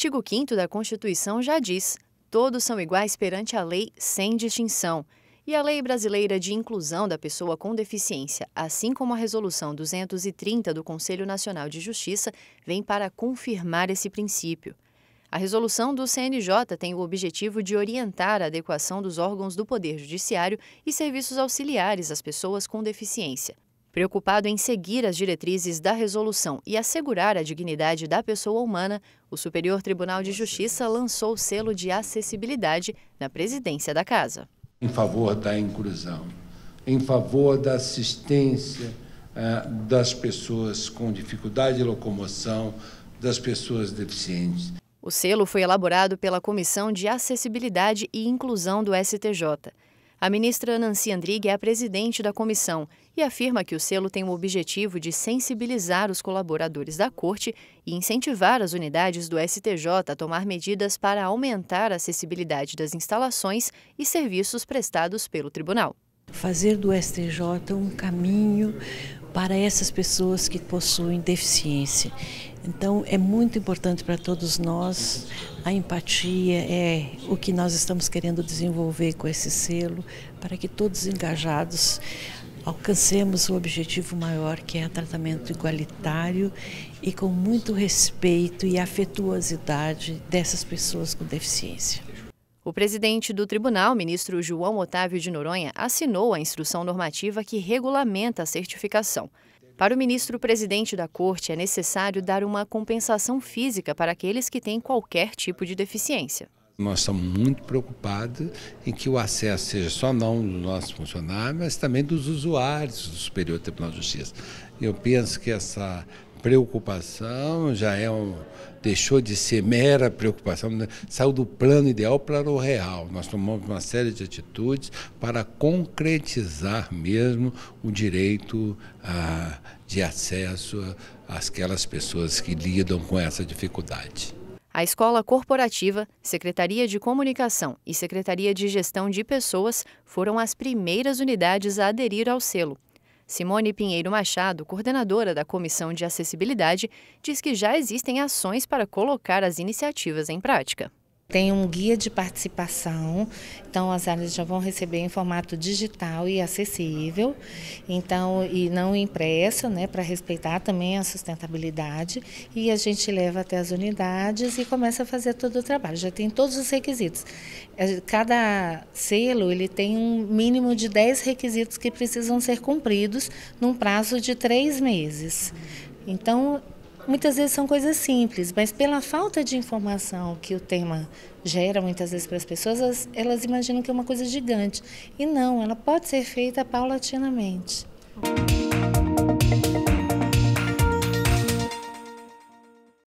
artigo 5 da Constituição já diz: todos são iguais perante a lei, sem distinção. E a Lei Brasileira de Inclusão da Pessoa com Deficiência, assim como a Resolução 230 do Conselho Nacional de Justiça, vem para confirmar esse princípio. A resolução do CNJ tem o objetivo de orientar a adequação dos órgãos do Poder Judiciário e serviços auxiliares às pessoas com deficiência. Preocupado em seguir as diretrizes da resolução e assegurar a dignidade da pessoa humana, o Superior Tribunal de Justiça lançou o selo de acessibilidade na presidência da Casa. Em favor da inclusão, em favor da assistência eh, das pessoas com dificuldade de locomoção, das pessoas deficientes. O selo foi elaborado pela Comissão de Acessibilidade e Inclusão do STJ. A ministra Nancy Andrighi é a presidente da comissão e afirma que o selo tem o objetivo de sensibilizar os colaboradores da Corte e incentivar as unidades do STJ a tomar medidas para aumentar a acessibilidade das instalações e serviços prestados pelo Tribunal. Fazer do STJ um caminho para essas pessoas que possuem deficiência. Então é muito importante para todos nós a empatia, é o que nós estamos querendo desenvolver com esse selo, para que todos engajados alcancemos o objetivo maior, que é o tratamento igualitário e com muito respeito e afetuosidade dessas pessoas com deficiência. O presidente do tribunal, ministro João Otávio de Noronha, assinou a instrução normativa que regulamenta a certificação. Para o ministro-presidente da Corte, é necessário dar uma compensação física para aqueles que têm qualquer tipo de deficiência. Nós estamos muito preocupados em que o acesso seja só não dos nossos funcionários, mas também dos usuários do Superior Tribunal de Justiça. Eu penso que essa preocupação, já é um, deixou de ser mera preocupação, né? saiu do plano ideal para o real. Nós tomamos uma série de atitudes para concretizar mesmo o direito a, de acesso às aquelas pessoas que lidam com essa dificuldade. A Escola Corporativa, Secretaria de Comunicação e Secretaria de Gestão de Pessoas foram as primeiras unidades a aderir ao selo. Simone Pinheiro Machado, coordenadora da Comissão de Acessibilidade, diz que já existem ações para colocar as iniciativas em prática. Tem um guia de participação, então as áreas já vão receber em formato digital e acessível, então e não impresso, né, para respeitar também a sustentabilidade, e a gente leva até as unidades e começa a fazer todo o trabalho. Já tem todos os requisitos. É, cada selo, ele tem um mínimo de 10 requisitos que precisam ser cumpridos num prazo de três meses. Então, Muitas vezes são coisas simples, mas pela falta de informação que o tema gera muitas vezes para as pessoas, elas, imaginam que é uma coisa gigante. E não, ela pode ser feita paulatinamente.